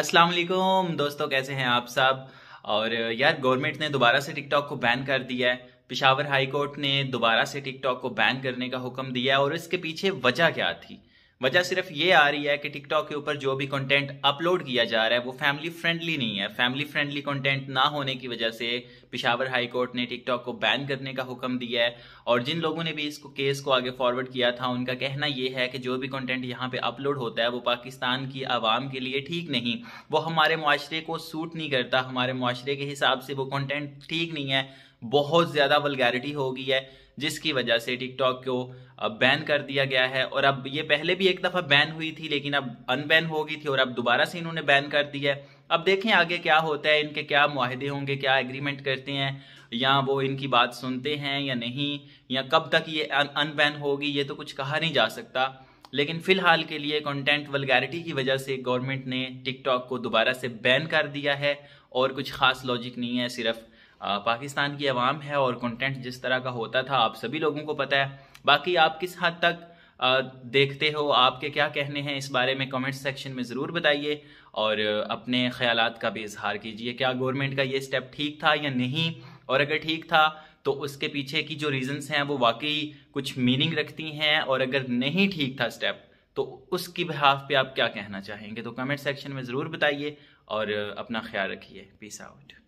अस्सलाम वालेकुम दोस्तों कैसे हैं आप सब और यार गवर्नमेंट ने दोबारा से टिकटॉक को बैन कर दिया है पिशावर हाई कोर्ट ने दोबारा से टिकटॉक को बैन करने का हुक्म दिया है और इसके पीछे वजह क्या थी वजह सिर्फ ये आ रही है कि टिकटॉक के ऊपर जो भी कंटेंट अपलोड किया जा रहा है वो फैमिली फ्रेंडली नहीं है फैमिली फ्रेंडली कंटेंट ना होने की वजह से पिशावर हाई कोर्ट ने टिकटॉक को बैन करने का हुक्म दिया है और जिन लोगों ने भी इसको केस को आगे फॉरवर्ड किया था उनका कहना यह है कि जो भी कॉन्टेंट यहाँ पे अपलोड होता है वो पाकिस्तान की आवाम के लिए ठीक नहीं वो हमारे माशरे को सूट नहीं करता हमारे माशरे के हिसाब से वो कॉन्टेंट ठीक नहीं है बहुत ज़्यादा वलगैरिटी हो गई है जिसकी वजह से टिकटॉक को बैन कर दिया गया है और अब ये पहले भी एक दफ़ा बैन हुई थी लेकिन अब अनबैन हो गई थी और अब दोबारा से इन्होंने बैन कर दिया है अब देखें आगे क्या होता है इनके क्या माहदे होंगे क्या एग्रीमेंट करते हैं या वो इनकी बात सुनते हैं या नहीं या कब तक ये अनबैन होगी ये तो कुछ कहा नहीं जा सकता लेकिन फिलहाल के लिए कंटेंट वलगैरिटी की वजह से गवर्नमेंट ने टिकटॉक को दोबारा से बैन कर दिया है और कुछ खास लॉजिक नहीं है सिर्फ पाकिस्तान की आवाम है और कंटेंट जिस तरह का होता था आप सभी लोगों को पता है बाकी आप किस हद तक देखते हो आपके क्या कहने हैं इस बारे में कमेंट सेक्शन में ज़रूर बताइए और अपने ख्याल का भी इजहार कीजिए क्या गवर्नमेंट का ये स्टेप ठीक था या नहीं और अगर ठीक था तो उसके पीछे की जो रीजंस हैं वो वाकई कुछ मीनिंग रखती हैं और अगर नहीं ठीक था स्टेप तो उसकी बिहाफ पे आप क्या कहना चाहेंगे तो कमेंट सेक्शन में ज़रूर बताइए और अपना ख्याल रखिए पीस आउट